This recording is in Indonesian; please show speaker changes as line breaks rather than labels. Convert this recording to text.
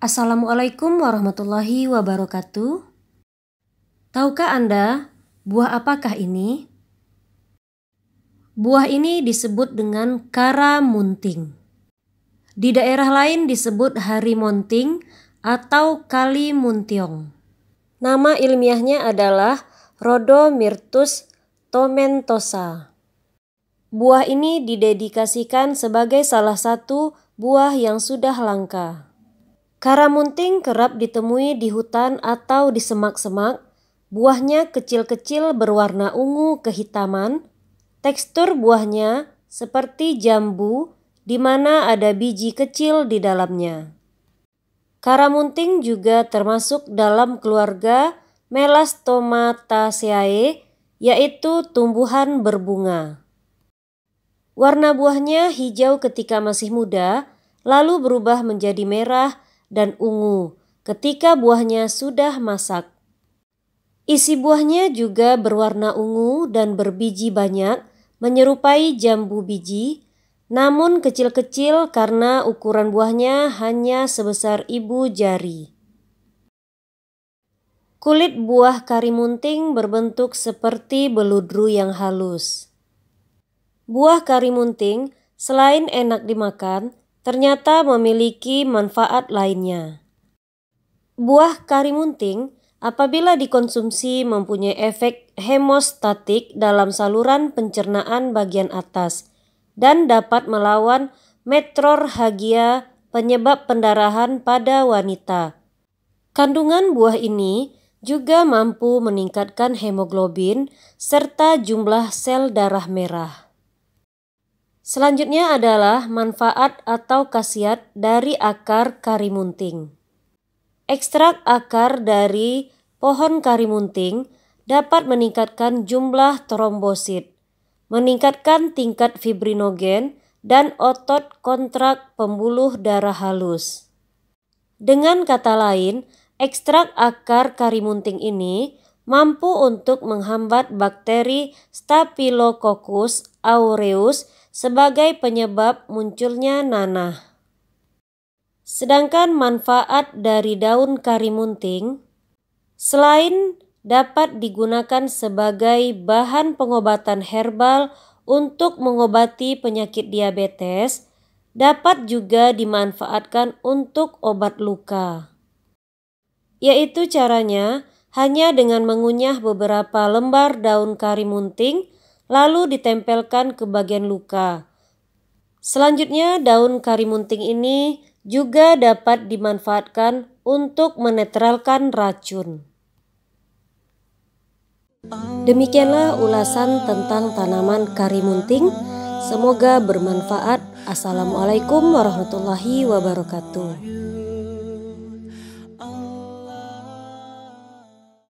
Assalamualaikum warahmatullahi wabarakatuh. Tahukah Anda buah apakah ini? Buah ini disebut dengan kara munting. Di daerah lain disebut hari munting atau kali muntiong. Nama ilmiahnya adalah Rhodomyrtus tomentosa. Buah ini didedikasikan sebagai salah satu buah yang sudah langka. Karamunting kerap ditemui di hutan atau di semak-semak, buahnya kecil-kecil berwarna ungu kehitaman, tekstur buahnya seperti jambu di mana ada biji kecil di dalamnya. Karamunting juga termasuk dalam keluarga Melastomataceae, yaitu tumbuhan berbunga. Warna buahnya hijau ketika masih muda, lalu berubah menjadi merah dan ungu ketika buahnya sudah masak. Isi buahnya juga berwarna ungu dan berbiji banyak, menyerupai jambu biji, namun kecil-kecil karena ukuran buahnya hanya sebesar ibu jari. Kulit buah karimunting berbentuk seperti beludru yang halus. Buah karimunting selain enak dimakan, ternyata memiliki manfaat lainnya. Buah kari munting apabila dikonsumsi mempunyai efek hemostatik dalam saluran pencernaan bagian atas dan dapat melawan metrorhagia penyebab pendarahan pada wanita. Kandungan buah ini juga mampu meningkatkan hemoglobin serta jumlah sel darah merah. Selanjutnya adalah manfaat atau khasiat dari akar karimunting. Ekstrak akar dari pohon karimunting dapat meningkatkan jumlah trombosit, meningkatkan tingkat fibrinogen, dan otot kontrak pembuluh darah halus. Dengan kata lain, ekstrak akar karimunting ini mampu untuk menghambat bakteri Staphylococcus aureus sebagai penyebab munculnya nanah. Sedangkan manfaat dari daun karimunting selain dapat digunakan sebagai bahan pengobatan herbal untuk mengobati penyakit diabetes, dapat juga dimanfaatkan untuk obat luka. Yaitu caranya hanya dengan mengunyah beberapa lembar daun karimunting lalu ditempelkan ke bagian luka. Selanjutnya, daun karimunting ini juga dapat dimanfaatkan untuk menetralkan racun. Demikianlah ulasan tentang tanaman karimunting. Semoga bermanfaat. Assalamualaikum warahmatullahi wabarakatuh.